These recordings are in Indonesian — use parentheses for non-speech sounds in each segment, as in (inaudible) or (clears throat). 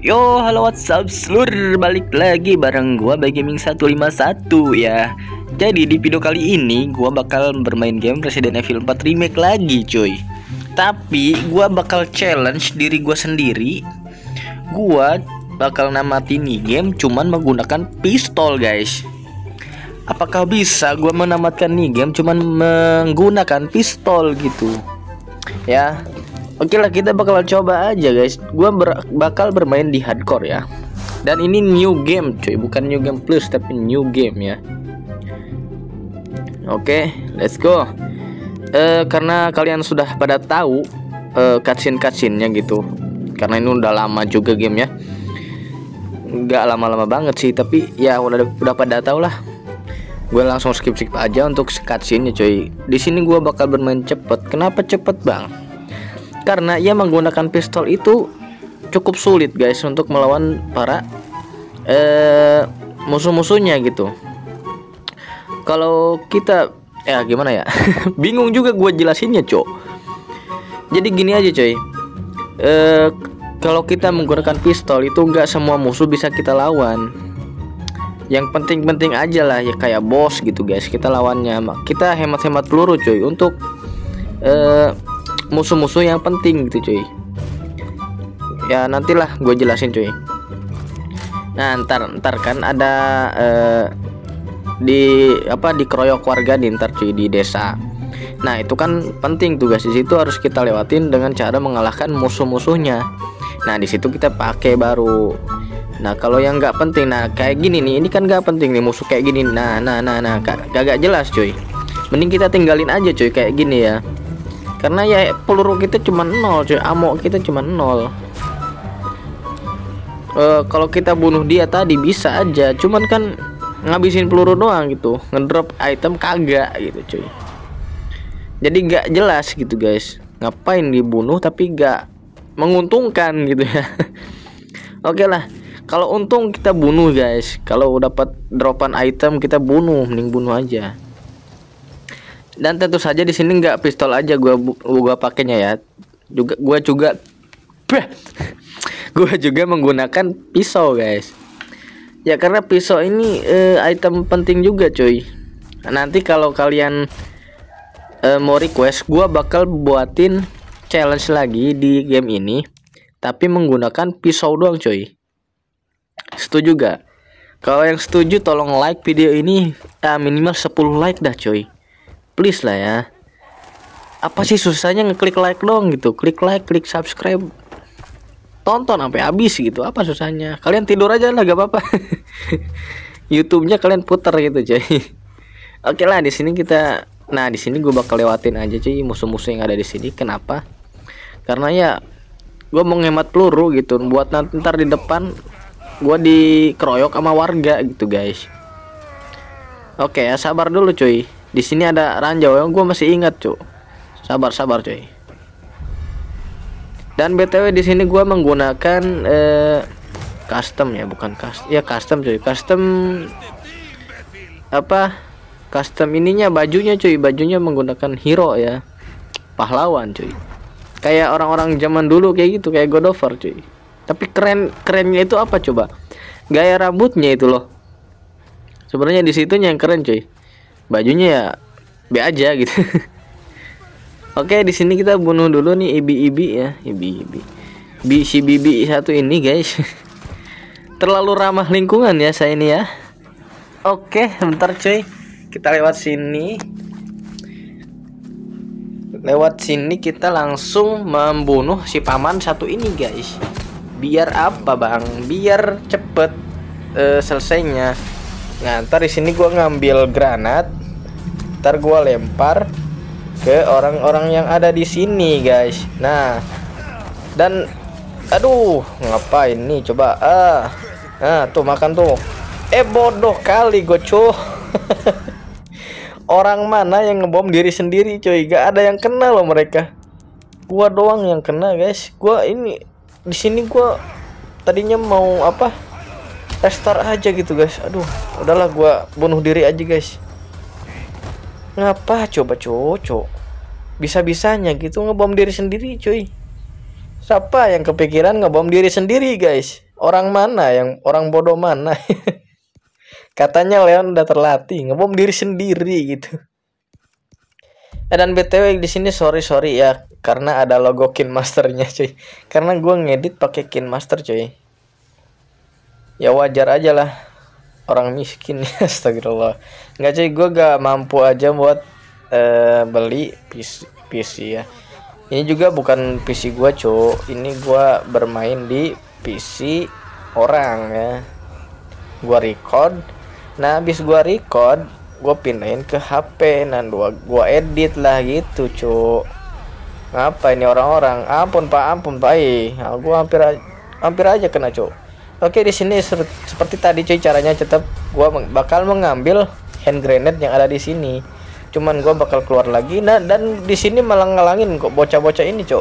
Yo, halo WhatsApp seluruh balik lagi bareng gua bagi Gaming 151 ya. Jadi di video kali ini gua bakal bermain game Resident Evil 4 Remake lagi, cuy. Tapi gua bakal challenge diri gua sendiri. Gua bakal namatin nih game cuman menggunakan pistol, guys. Apakah bisa gua menamatkan nih game cuman menggunakan pistol gitu? Ya, Oke lah kita bakal coba aja guys. Gue ber bakal bermain di hardcore ya. Dan ini new game cuy, bukan new game plus tapi new game ya. Oke, let's go. Uh, karena kalian sudah pada tahu uh, eh, cutscene cutscene gitu. Karena ini udah lama juga game ya. Gak lama-lama banget sih, tapi ya udah udah pada tahu lah. Gue langsung skip skip aja untuk cutscene-nya cuy. Di sini gue bakal bermain cepet. Kenapa cepet bang? karena ia menggunakan pistol itu cukup sulit guys untuk melawan para eh, musuh-musuhnya gitu. Kalau kita ya gimana ya? (laughs) Bingung juga gue jelasinnya, Cok. Jadi gini aja, coy. Eh kalau kita menggunakan pistol itu nggak semua musuh bisa kita lawan. Yang penting-penting aja lah ya kayak bos gitu, guys. Kita lawannya, kita hemat-hemat peluru, coy, untuk eh musuh-musuh yang penting gitu cuy ya nantilah gue jelasin cuy nah ntar ntar kan ada uh, di apa di keroyok warga di ntar cuy di desa nah itu kan penting tugas di situ harus kita lewatin dengan cara mengalahkan musuh-musuhnya nah di situ kita pakai baru Nah kalau yang nggak penting, nah kayak gini nih, ini kan nggak penting nih musuh kayak gini. Nah, nah, nah, nah, gak jelas cuy. Mending kita tinggalin aja cuy kayak gini ya karena ya peluru kita cuma nol cuy amok kita cuma nol uh, kalau kita bunuh dia tadi bisa aja cuman kan ngabisin peluru doang gitu ngedrop item kagak gitu cuy jadi gak jelas gitu guys ngapain dibunuh tapi gak menguntungkan gitu ya (laughs) oke lah kalau untung kita bunuh guys kalau dapat dropan item kita bunuh mending bunuh aja dan tentu saja di sini nggak pistol aja gua gua pakainya ya juga gua juga (laughs) gua juga menggunakan pisau guys ya karena pisau ini uh, item penting juga cuy nanti kalau kalian uh, mau request gua bakal buatin challenge lagi di game ini tapi menggunakan pisau doang cuy setuju gak kalau yang setuju tolong like video ini uh, minimal 10 like dah cuy please lah ya apa sih susahnya ngeklik like dong gitu klik like klik subscribe tonton sampai habis gitu apa susahnya kalian tidur aja lah gak apa-apa (laughs) YouTube-nya kalian putar gitu cuy (laughs) oke lah di sini kita nah di sini gue bakal lewatin aja cuy musuh-musuh yang ada di sini kenapa karena ya gue mau ngemat peluru gitu buat nanti ntar di depan gue dikeroyok sama warga gitu guys oke ya sabar dulu cuy di sini ada ranjau yang gue masih ingat cuy sabar sabar cuy dan btw di sini gue menggunakan eh, custom ya bukan custom ya custom cuy custom apa custom ininya bajunya cuy bajunya menggunakan hero ya pahlawan cuy kayak orang-orang zaman dulu kayak gitu kayak Godover cuy tapi keren kerennya itu apa coba gaya rambutnya itu loh sebenarnya disitunya yang keren cuy bajunya ya B aja gitu (laughs) Oke di sini kita bunuh dulu nih ibi-ibi ya ibi-ibi bi si bibi satu ini guys (laughs) terlalu ramah lingkungan ya saya ini ya Oke bentar cuy kita lewat sini lewat sini kita langsung membunuh si paman satu ini guys biar apa bang biar cepet uh, selesainya nah ntar di sini gua ngambil granat ntar gue lempar ke orang-orang yang ada di sini guys nah dan aduh ngapain nih coba ah nah tuh makan tuh eh bodoh kali gue cuh (laughs) orang mana yang ngebom diri sendiri cuy gak ada yang kena loh mereka gua doang yang kena guys gua ini di sini gua tadinya mau apa restart aja gitu guys aduh udahlah gua bunuh diri aja guys Ngapa coba cocok? Bisa-bisanya gitu ngebom diri sendiri cuy. Siapa yang kepikiran ngebom diri sendiri guys? Orang mana yang orang bodoh mana? (laughs) Katanya Leon udah terlatih ngebom diri sendiri gitu. Eh, dan btw di sini sorry sorry ya karena ada logo kin masternya cuy. Karena gue ngedit pakai kin master cuy. Ya wajar aja lah orang miskin ya (laughs) astagfirullah nggak cuy gue gak mampu aja buat uh, beli PC, PC ya ini juga bukan PC gue cuy ini gue bermain di PC orang ya gue record nah habis gue record gue pindahin ke HP nah gua gue edit lah gitu cuy ngapa ini orang-orang ampun pak ampun pak nah, gue hampir hampir aja kena cuy Oke, di sini seperti tadi cuy caranya tetap gua bakal mengambil hand grenade yang ada di sini. Cuman gua bakal keluar lagi nah dan di sini malah ngalangin kok bocah-bocah ini, Cok.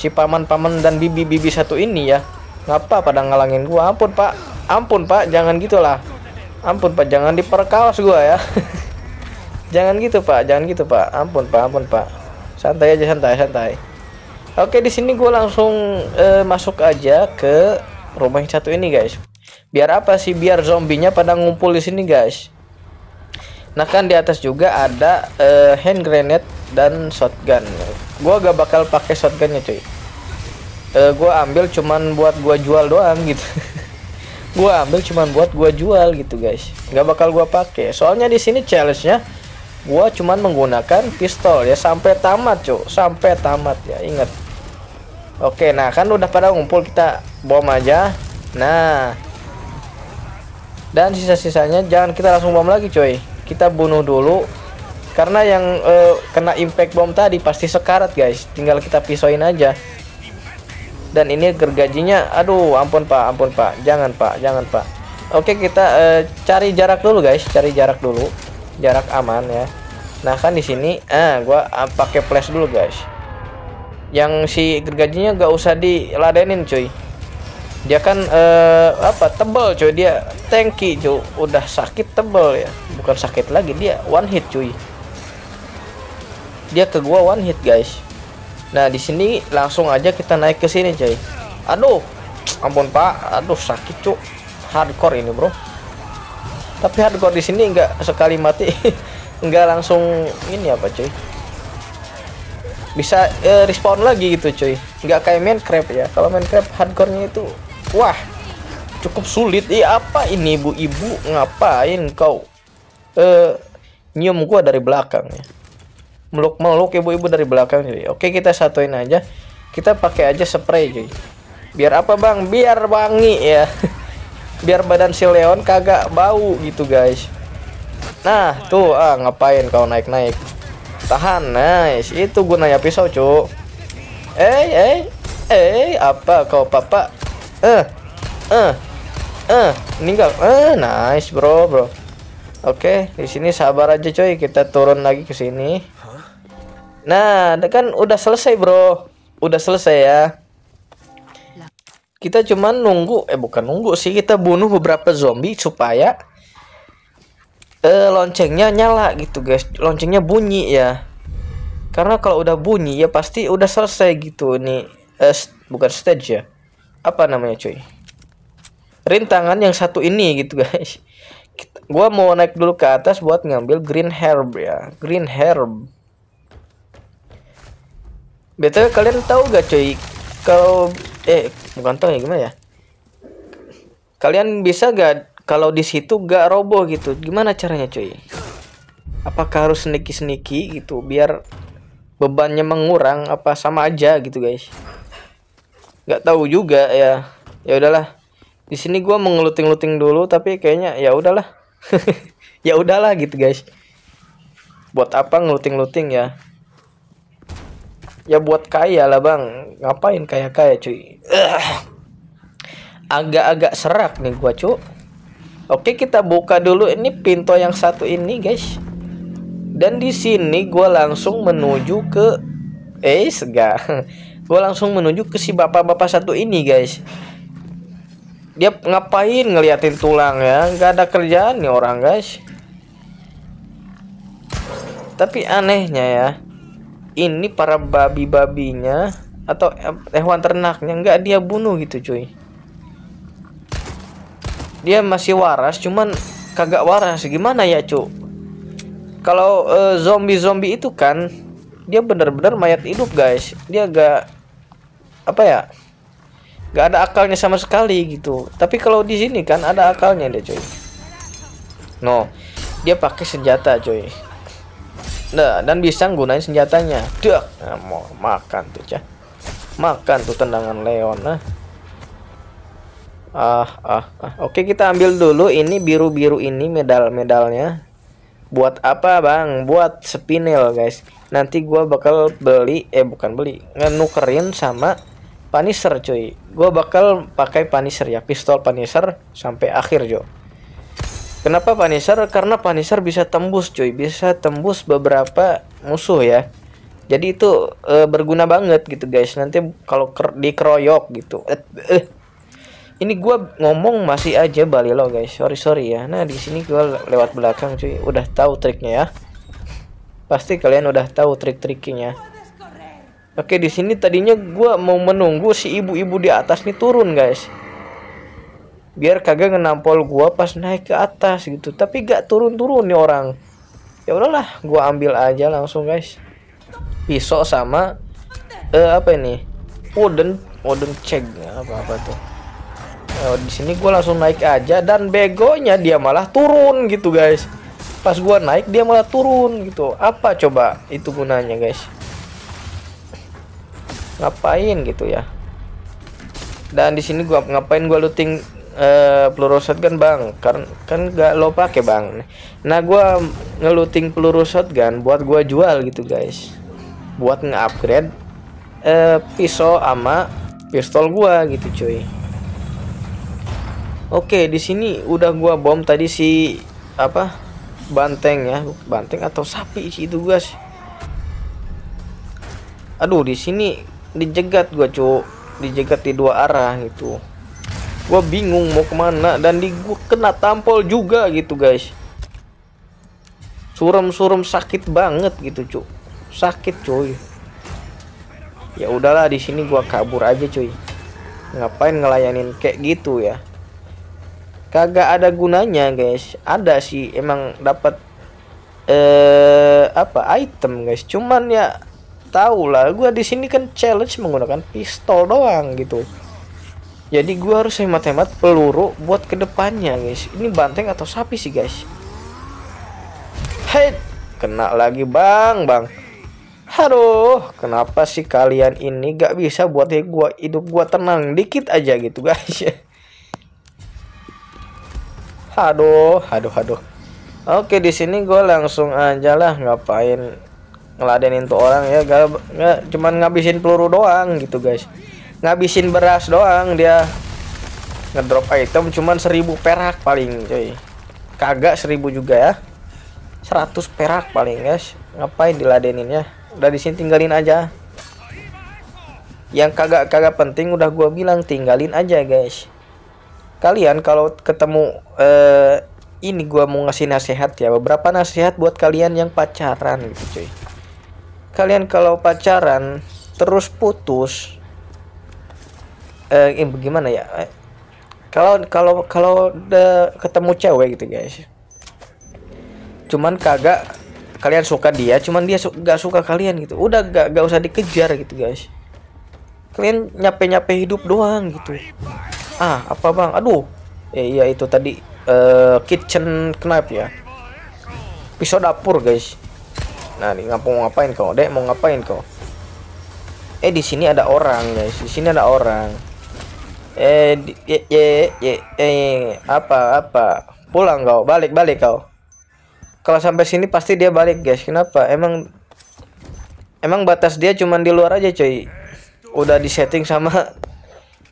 Si paman-paman dan bibi-bibi satu ini ya. Ngapa pada ngalangin gua? Ampun, Pak. Ampun, Pak. Jangan gitulah. Ampun, Pak. Jangan diperkaos gua ya. (laughs) jangan gitu, Pak. Jangan gitu, Pak. Ampun, Pak. Ampun, Pak. Santai aja, santai, santai. Oke, di sini gua langsung eh, masuk aja ke rumah yang satu ini guys biar apa sih biar zombinya pada ngumpul di sini guys nah kan di atas juga ada uh, hand grenade dan shotgun gua gak bakal pakai shotgunnya cuy uh, eh, gua ambil cuman buat gua jual doang gitu (laughs) gua ambil cuman buat gua jual gitu guys nggak bakal gua pakai soalnya di sini challenge nya gua cuman menggunakan pistol ya sampai tamat cuy sampai tamat ya ingat oke nah kan udah pada ngumpul kita bom aja nah dan sisa-sisanya jangan kita langsung bom lagi coy kita bunuh dulu karena yang uh, kena impact bom tadi pasti sekarat guys tinggal kita pisoin aja dan ini gergajinya aduh ampun pak ampun pak jangan pak jangan pak oke kita uh, cari jarak dulu guys cari jarak dulu jarak aman ya nah kan di sini ah gua uh, pakai flash dulu guys yang si gergajinya gak usah diladenin cuy dia kan uh, apa tebel cuy dia tanki cuy udah sakit tebel ya bukan sakit lagi dia one hit cuy dia ke gua one hit guys nah di sini langsung aja kita naik ke sini cuy aduh ampun pak aduh sakit cuy hardcore ini bro tapi hardcore di sini nggak sekali mati (laughs) nggak langsung ini apa cuy bisa uh, respawn lagi gitu cuy nggak kayak main crab ya kalau main crab hardcore-nya itu Wah, cukup sulit. Iya apa ini bu ibu Ngapain kau? Eh, nyium gua dari belakang ya. Meluk-meluk ibu-ibu dari belakang jadi. Oke, kita satuin aja. Kita pakai aja spray, jadi. Biar apa, Bang? Biar wangi ya. (laughs) Biar badan si Leon kagak bau gitu, guys. Nah, tuh ah ngapain kau naik-naik? Tahan, nice. Itu gunanya pisau, Cuk. Eh, eh, eh, apa kau, Papa? Eh, eh, eh, meninggal. Eh, nice bro, bro. Oke, di sini sabar aja coy, kita turun lagi ke sini. Nah, kan udah selesai bro, udah selesai ya. Kita cuman nunggu, eh bukan nunggu sih, kita bunuh beberapa zombie supaya eh loncengnya nyala gitu guys, loncengnya bunyi ya. Karena kalau udah bunyi ya pasti udah selesai gitu nih, eh, bukan stage ya apa namanya cuy rintangan yang satu ini gitu guys Kita, gua mau naik dulu ke atas buat ngambil green herb ya green herb betul kalian tahu gak cuy kalau eh bukan tahu ya gimana ya kalian bisa gak kalau di situ gak roboh gitu gimana caranya cuy apakah harus sneaky sneaky gitu biar bebannya mengurang apa sama aja gitu guys nggak tahu juga ya ya udahlah di sini gue mengeluting-luting dulu tapi kayaknya ya udahlah (laughs) ya udahlah gitu guys buat apa ngeluting-luting ya ya buat kaya lah bang ngapain kaya kaya cuy (clears throat) agak-agak serak nih gue cuy oke kita buka dulu ini pintu yang satu ini guys dan di sini gua langsung menuju ke eh segar (laughs) gue langsung menuju ke si bapak-bapak satu ini guys dia ngapain ngeliatin tulang ya nggak ada kerjaan nih orang guys tapi anehnya ya ini para babi-babinya atau hewan ternaknya nggak dia bunuh gitu cuy dia masih waras cuman kagak waras gimana ya cu kalau eh, zombie zombie zombie itu kan dia bener-bener mayat hidup guys dia gak apa ya nggak ada akalnya sama sekali gitu tapi kalau di sini kan ada akalnya deh coy no dia pakai senjata coy nah dan bisa gunain senjatanya dak nah, mau makan tuh cah makan tuh tendangan Leon nah ah ah, ah. oke kita ambil dulu ini biru biru ini medal medalnya buat apa bang buat spinel guys nanti gua bakal beli eh bukan beli ngenukerin sama Punisher cuy gue bakal pakai Punisher ya pistol Punisher sampai akhir Jo kenapa Punisher karena Punisher bisa tembus cuy bisa tembus beberapa musuh ya jadi itu e, berguna banget gitu guys nanti kalau dikeroyok gitu eh, eh. ini gue ngomong masih aja balilo guys sorry sorry ya nah di sini gue lewat belakang cuy udah tahu triknya ya pasti kalian udah tahu trik-triknya Oke di sini tadinya gue mau menunggu si ibu-ibu di atas nih turun guys biar kagak ngenampol gue pas naik ke atas gitu tapi gak turun-turun nih orang ya udahlah gue ambil aja langsung guys pisau sama uh, apa ini wooden wooden check apa apa tuh uh, di sini gue langsung naik aja dan begonya dia malah turun gitu guys pas gue naik dia malah turun gitu apa coba itu gunanya guys ngapain gitu ya dan di sini gua ngapain gua looting uh, peluru shotgun bang kan kan gak lo pakai bang nah gua ngeluting peluru shotgun buat gua jual gitu guys buat nge-upgrade uh, pisau ama pistol gua gitu cuy Oke, di sini udah gua bom tadi si apa? Banteng ya, banteng atau sapi sih itu, guys. Aduh, di sini dijegat gue cu dijegat di dua arah gitu gua bingung mau kemana dan di gue kena tampol juga gitu guys suram-suram sakit banget gitu cu sakit cuy ya udahlah di sini gue kabur aja cuy ngapain ngelayanin kayak gitu ya kagak ada gunanya guys ada sih emang dapat eh apa item guys cuman ya tahu lah gue di sini kan challenge menggunakan pistol doang gitu jadi gue harus hemat-hemat peluru buat kedepannya guys ini banteng atau sapi sih guys hei kena lagi bang bang Aduh, kenapa sih kalian ini gak bisa buat ya gua hidup gua tenang dikit aja gitu guys. (laughs) aduh, aduh, aduh. Oke, di sini gue langsung aja lah ngapain ngeladenin tuh orang ya gak, gak cuman ngabisin peluru doang gitu guys ngabisin beras doang dia ngedrop item cuman seribu perak paling cuy kagak seribu juga ya seratus perak paling guys ngapain diladenin ya udah disini tinggalin aja yang kagak kagak penting udah gua bilang tinggalin aja guys kalian kalau ketemu eh, ini gua mau ngasih nasihat ya beberapa nasihat buat kalian yang pacaran gitu cuy kalian kalau pacaran terus putus eh gimana ya eh, kalau kalau kalau udah ketemu cewek gitu guys cuman kagak kalian suka dia cuman dia su suka kalian gitu udah gak, gak usah dikejar gitu guys kalian nyape nyape hidup doang gitu ah apa bang aduh ya iya itu tadi uh, kitchen knife ya pisau dapur guys Nah, di kampung mau ngapain kau? Dek mau ngapain kau? Eh, di sini ada orang, guys. Di sini ada orang. Eh, ye, ye, ye, eh, apa, apa? Pulang kau, balik, balik kau. Kalau sampai sini pasti dia balik, guys. Kenapa? Emang, emang batas dia cuman di luar aja, coy. Udah disetting sama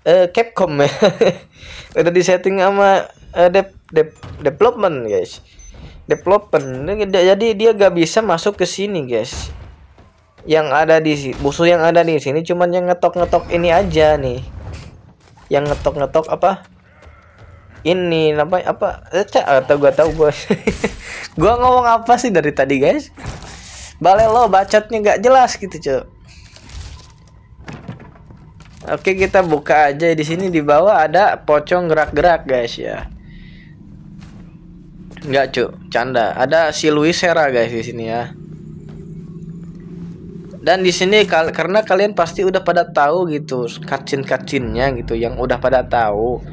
eh, Capcom ya. (laughs) Udah disetting sama eh, dep, dep, development, guys Developer. jadi dia gak bisa masuk ke sini guys yang ada di musuh yang ada di sini cuman yang ngetok-ngetok ini aja nih yang ngetok-ngetok apa ini apa apa Eca, eh, atau gua tahu gua (laughs) gua ngomong apa sih dari tadi guys balai lo bacotnya nggak jelas gitu cok Oke kita buka aja di sini di bawah ada pocong gerak-gerak guys ya Enggak, Cuk. Canda. Ada si Luis Hera guys di sini ya. Dan di sini karena kalian pasti udah pada tahu gitu kacin-kacinnya gitu yang udah pada tahu.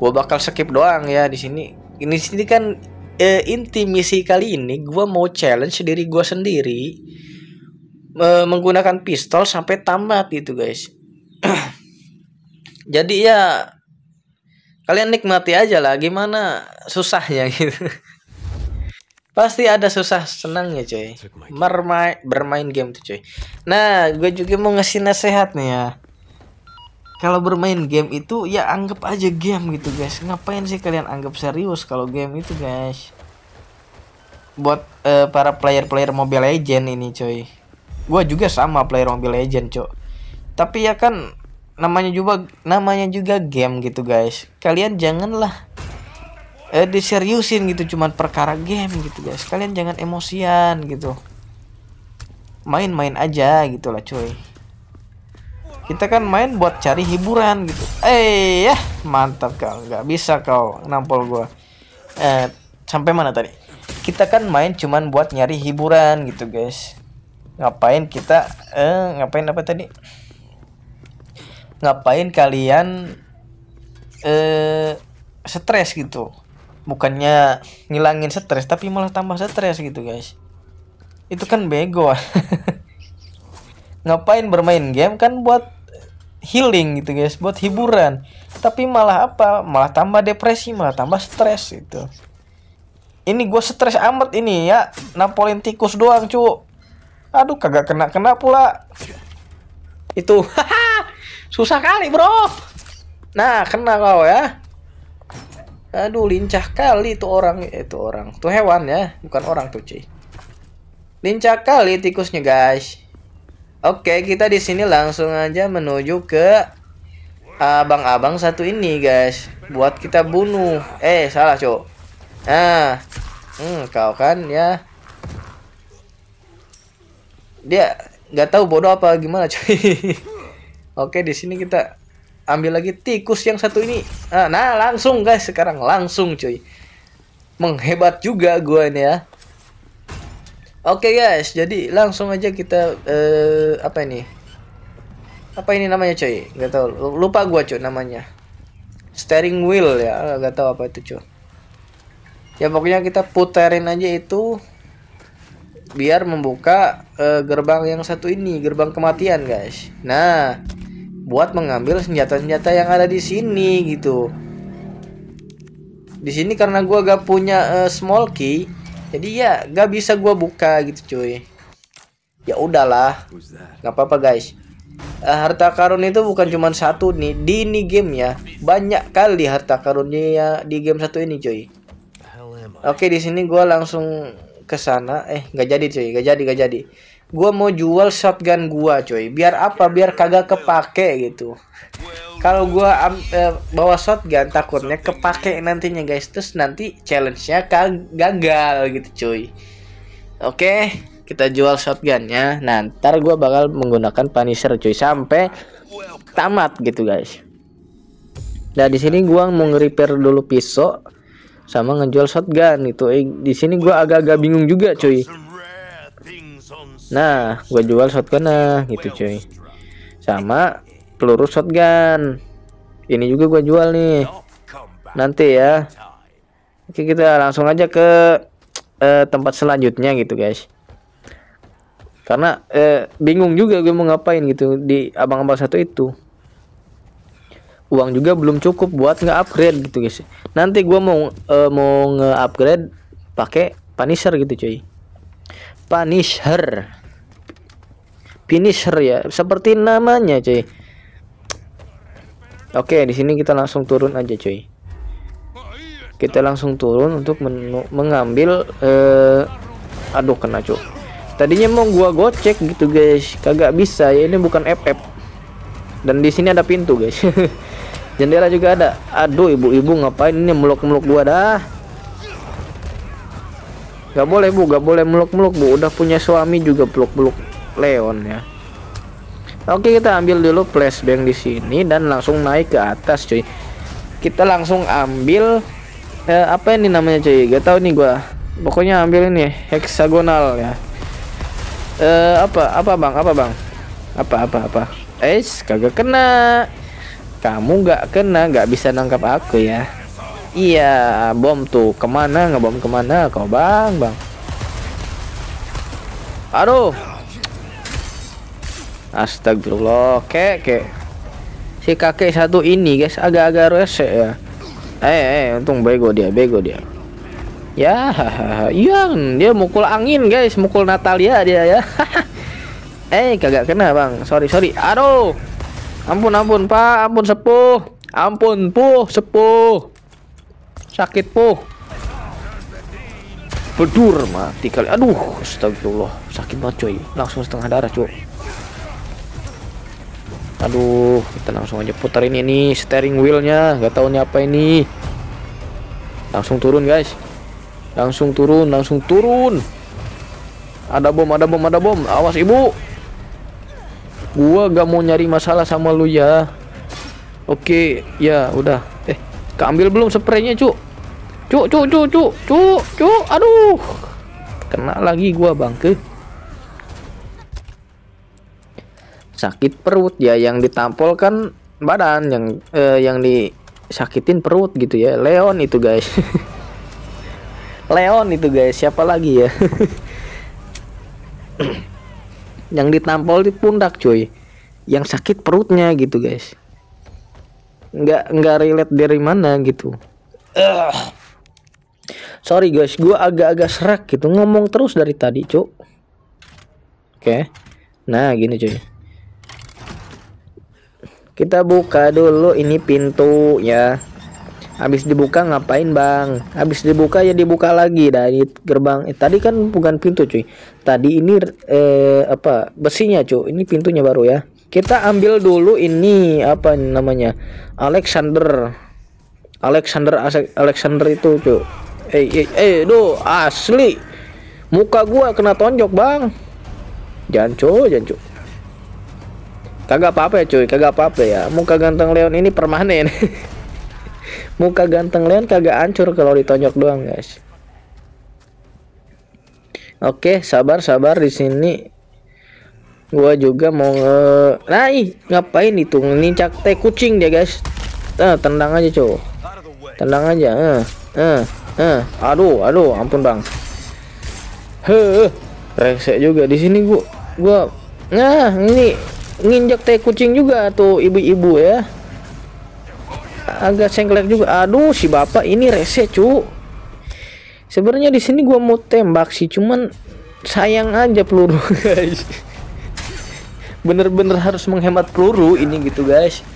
Gua bakal skip doang ya di sini. Ini sini kan e, inti misi kali ini gua mau challenge diri gua sendiri e, menggunakan pistol sampai tamat gitu guys. (clears throat) Jadi ya kalian nikmati aja lah gimana susahnya gitu pasti ada susah senangnya cuy bermain bermain game tuh cuy nah gue juga mau ngasih nasihat nih ya kalau bermain game itu ya anggap aja game gitu guys ngapain sih kalian anggap serius kalau game itu guys buat uh, para player-player Mobile Legend ini cuy gue juga sama player Mobile Legend cuy tapi ya kan namanya juga namanya juga game gitu guys kalian janganlah eh, diseriusin gitu cuman perkara game gitu guys kalian jangan emosian gitu main-main aja gitu lah cuy kita kan main buat cari hiburan gitu eh ya mantap kau nggak bisa kau nampol gua eh sampai mana tadi kita kan main cuman buat nyari hiburan gitu guys ngapain kita eh ngapain apa tadi ngapain kalian eh stres gitu bukannya ngilangin stres tapi malah tambah stres gitu guys itu kan bego (laughs) ngapain bermain game kan buat healing gitu guys buat hiburan tapi malah apa malah tambah depresi malah tambah stres gitu ini gue stres amat ini ya Napoleon tikus doang cu aduh kagak kena kena pula itu (laughs) Susah kali, bro. Nah, kena kau ya. Aduh, lincah kali itu orang, eh, itu orang. Itu hewan ya, bukan orang tuh, cuy. Lincah kali tikusnya, guys. Oke, kita di sini langsung aja menuju ke abang-abang satu ini, guys. Buat kita bunuh. Eh, salah, cuy. Nah. Hmm, kau kan ya. Dia nggak tahu bodoh apa gimana, cuy. (laughs) Oke, di sini kita ambil lagi tikus yang satu ini. Nah, nah langsung guys, sekarang langsung cuy. Menghebat juga gua ini ya. Oke guys, jadi langsung aja kita uh, apa ini? Apa ini namanya cuy? Gak tau, lupa gua cuy namanya. Steering wheel ya, gak tau apa itu cuy. Ya pokoknya kita puterin aja itu biar membuka uh, gerbang yang satu ini, gerbang kematian guys. Nah, buat mengambil senjata-senjata yang ada di sini gitu. Di sini karena gua gak punya uh, small key, jadi ya gak bisa gua buka gitu cuy. Ya udahlah, nggak apa-apa guys. Uh, harta karun itu bukan cuma satu nih di ini game ya, banyak kali harta karunnya ya di game satu ini cuy. Oke di sini gua langsung ke sana, eh nggak jadi cuy, Gak jadi gak jadi gue mau jual shotgun gue coy biar apa biar kagak kepake gitu kalau gue uh, bawa shotgun takutnya kepake nantinya guys terus nanti challenge-nya gagal gitu coy oke kita jual shotgunnya nanti ntar gue bakal menggunakan punisher coy sampai tamat gitu guys nah di sini gue mau nge-repair dulu pisau sama ngejual shotgun itu eh, di sini gue agak-agak bingung juga cuy nah gue jual nah gitu cuy sama peluru shotgun ini juga gue jual nih nanti ya oke kita langsung aja ke eh, tempat selanjutnya gitu guys karena eh, bingung juga gue mau ngapain gitu di abang-abang satu itu uang juga belum cukup buat nggak upgrade gitu guys nanti gue mau uh, mau nge upgrade pakai punisher gitu cuy punisher finisher ya seperti namanya cuy oke di sini kita langsung turun aja cuy kita langsung turun untuk mengambil eh uh, aduh kena cuy tadinya mau gua gocek gitu guys kagak bisa ya ini bukan FF dan di sini ada pintu guys (laughs) jendela juga ada aduh ibu-ibu ngapain ini meluk-meluk gua dah Gak boleh bu, gak boleh meluk-meluk bu. Udah punya suami juga peluk-peluk. Leon ya. Oke, kita ambil dulu flashbang di sini dan langsung naik ke atas, cuy. Kita langsung ambil eh, apa ini namanya, cuy? Gak tau nih gua. Pokoknya ambil ini heksagonal ya. Eh apa apa Bang? Apa Bang? Apa apa apa? Eh, kagak kena. Kamu gak kena, gak bisa nangkap aku ya. Iya, bom tuh. Kemana ngebom kemana kau, Bang? Bang. Aduh, Astagfirullah kek Si kakek satu ini guys agak-agak rese ya Eh eh untung bego dia bego dia Ya iya dia mukul angin guys mukul Natalia dia ya (laughs) Eh kagak kena bang sorry sorry Aduh Ampun ampun pak ampun sepuh Ampun puh sepuh Sakit puh Bedur mati kali Aduh astagfirullah Sakit banget coy Langsung setengah darah coy aduh kita langsung aja putar ini nih steering wheelnya nggak tahu nih apa ini langsung turun guys langsung turun langsung turun ada bom ada bom ada bom awas ibu gua gak mau nyari masalah sama lu ya oke ya udah eh keambil belum spraynya cu cu cu cu cu cu cu aduh kena lagi gua bangke sakit perut ya yang ditampol kan badan yang eh, yang disakitin perut gitu ya Leon itu guys (laughs) Leon itu guys siapa lagi ya (laughs) yang ditampol di pundak cuy yang sakit perutnya gitu guys nggak nggak relate dari mana gitu Ugh. sorry guys gue agak-agak serak gitu ngomong terus dari tadi cuk oke okay. nah gini cuy kita buka dulu ini pintu ya habis dibuka ngapain bang habis dibuka ya dibuka lagi dari gerbang eh, tadi kan bukan pintu cuy tadi ini eh, apa besinya cuy ini pintunya baru ya kita ambil dulu ini apa namanya Alexander Alexander Alexander itu cuy eh eh eh do asli muka gua kena tonjok bang Jancu jancu. Kagak apa-apa ya cuy, kagak apa-apa ya. Muka ganteng Leon ini permanen. (laughs) Muka ganteng Leon kagak hancur kalau ditonjok doang, guys. Oke, sabar-sabar di sini. Gua juga mau nge... Nah, ih, ngapain itu? Nincak teh kucing dia, guys. Eh, tendang aja, cuy. Tendang aja. Eh, eh, eh. Aduh, aduh, ampun, Bang. Heh. Rese juga di sini gua. Gua Nah, ini nginjak teh kucing juga tuh ibu-ibu ya agak sengklek juga aduh si bapak ini rese cu sebenarnya di sini gua mau tembak sih cuman sayang aja peluru (laughs) guys bener-bener harus menghemat peluru ini gitu guys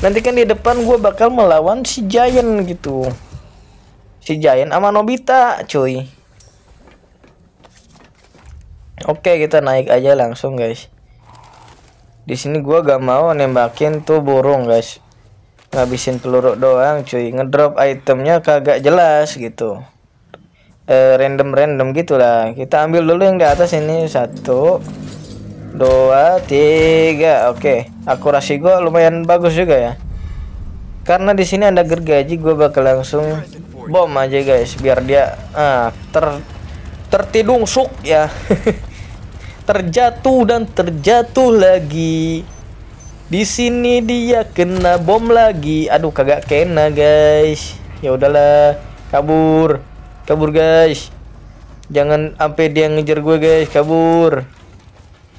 nanti kan di depan gua bakal melawan si Giant gitu si Giant sama Nobita cuy oke kita naik aja langsung guys di sini gua gak mau nembakin tuh burung guys ngabisin peluru doang cuy ngedrop itemnya kagak jelas gitu eh, random random gitulah kita ambil dulu yang di atas ini satu dua tiga oke akurasi gua lumayan bagus juga ya karena di sini ada gergaji gua bakal langsung bom aja guys biar dia ah, ter suk ya (laughs) terjatuh dan terjatuh lagi. Di sini dia kena bom lagi. Aduh kagak kena guys. Ya udahlah, kabur. Kabur guys. Jangan sampai dia ngejar gue guys, kabur.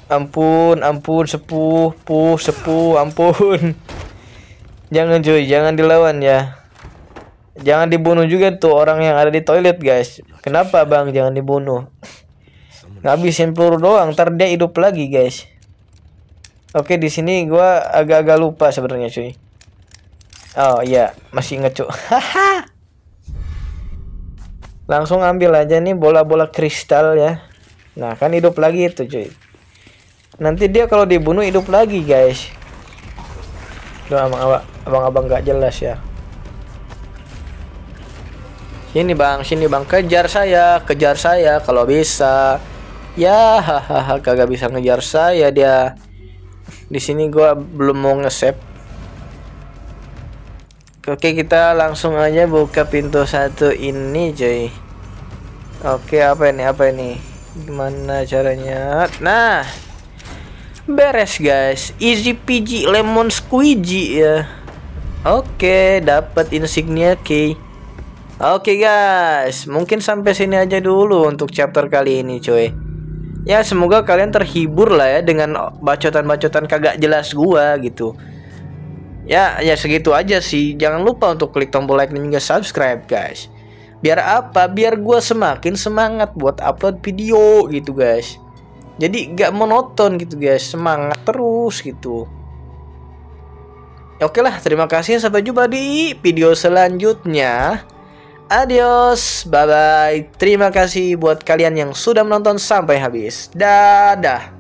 Ampun, ampun sepuh, puh, sepuh, ampun. (laughs) Jangan cuy, jangan dilawan ya. Jangan dibunuh juga tuh orang yang ada di toilet guys. Kenapa bang jangan dibunuh? Ngabisin peluru doang, ntar dia hidup lagi, guys. Oke, di sini gua agak-agak lupa sebenarnya, cuy. Oh iya, masih ngecuk. Haha. (laughs) Langsung ambil aja nih bola-bola kristal ya. Nah, kan hidup lagi itu, cuy. Nanti dia kalau dibunuh hidup lagi, guys. doa abang-abang gak jelas ya. Sini bang, sini bang, kejar saya, kejar saya kalau bisa ya hahaha kagak bisa ngejar saya dia di sini gua belum mau nge-save Oke kita langsung aja buka pintu satu ini cuy Oke apa ini apa ini Gimana caranya Nah Beres guys Easy peasy lemon squeezy ya Oke dapat insignia key Oke guys Mungkin sampai sini aja dulu untuk chapter kali ini cuy ya semoga kalian terhibur lah ya dengan bacotan-bacotan kagak jelas gua gitu ya ya segitu aja sih jangan lupa untuk klik tombol like dan juga subscribe guys biar apa biar gua semakin semangat buat upload video gitu guys jadi gak monoton gitu guys semangat terus gitu Oke lah, terima kasih. Sampai jumpa di video selanjutnya. Adios, bye-bye. Terima kasih buat kalian yang sudah menonton sampai habis. Dadah.